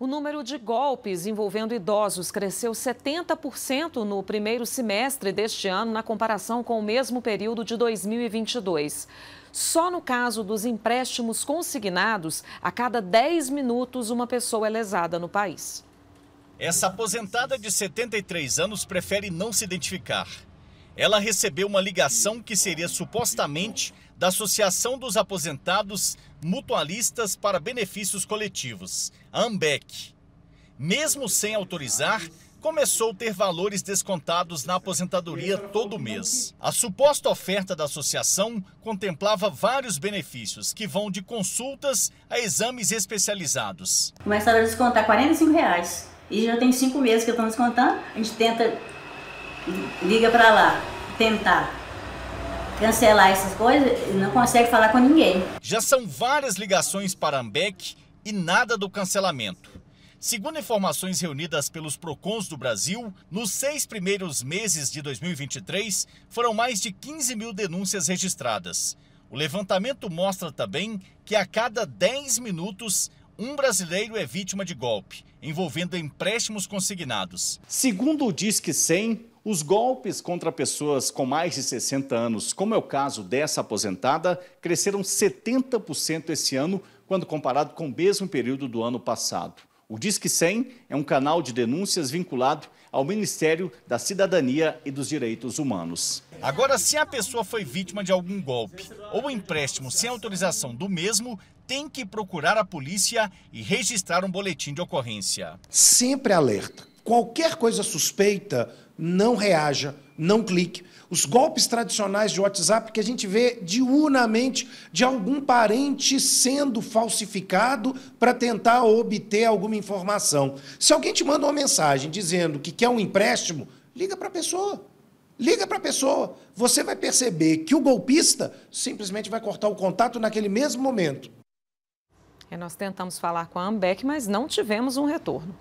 O número de golpes envolvendo idosos cresceu 70% no primeiro semestre deste ano, na comparação com o mesmo período de 2022. Só no caso dos empréstimos consignados, a cada 10 minutos uma pessoa é lesada no país. Essa aposentada de 73 anos prefere não se identificar ela recebeu uma ligação que seria supostamente da Associação dos Aposentados Mutualistas para Benefícios Coletivos, a AMBEC. Mesmo sem autorizar, começou a ter valores descontados na aposentadoria todo mês. A suposta oferta da associação contemplava vários benefícios, que vão de consultas a exames especializados. Começaram a descontar R$ 45 reais. E já tem cinco meses que eu estou descontando. A gente tenta liga para lá, tentar cancelar essas coisas, e não consegue falar com ninguém. Já são várias ligações para Ambec e nada do cancelamento. Segundo informações reunidas pelos PROCONs do Brasil, nos seis primeiros meses de 2023, foram mais de 15 mil denúncias registradas. O levantamento mostra também que a cada 10 minutos, um brasileiro é vítima de golpe, envolvendo empréstimos consignados. Segundo o Disque 100, os golpes contra pessoas com mais de 60 anos, como é o caso dessa aposentada, cresceram 70% esse ano, quando comparado com o mesmo período do ano passado. O Disque 100 é um canal de denúncias vinculado ao Ministério da Cidadania e dos Direitos Humanos. Agora, se a pessoa foi vítima de algum golpe ou empréstimo sem autorização do mesmo, tem que procurar a polícia e registrar um boletim de ocorrência. Sempre alerta Qualquer coisa suspeita, não reaja, não clique. Os golpes tradicionais de WhatsApp que a gente vê diurnamente de algum parente sendo falsificado para tentar obter alguma informação. Se alguém te manda uma mensagem dizendo que quer um empréstimo, liga para a pessoa. Liga para a pessoa. Você vai perceber que o golpista simplesmente vai cortar o contato naquele mesmo momento. É, nós tentamos falar com a Ambec, mas não tivemos um retorno.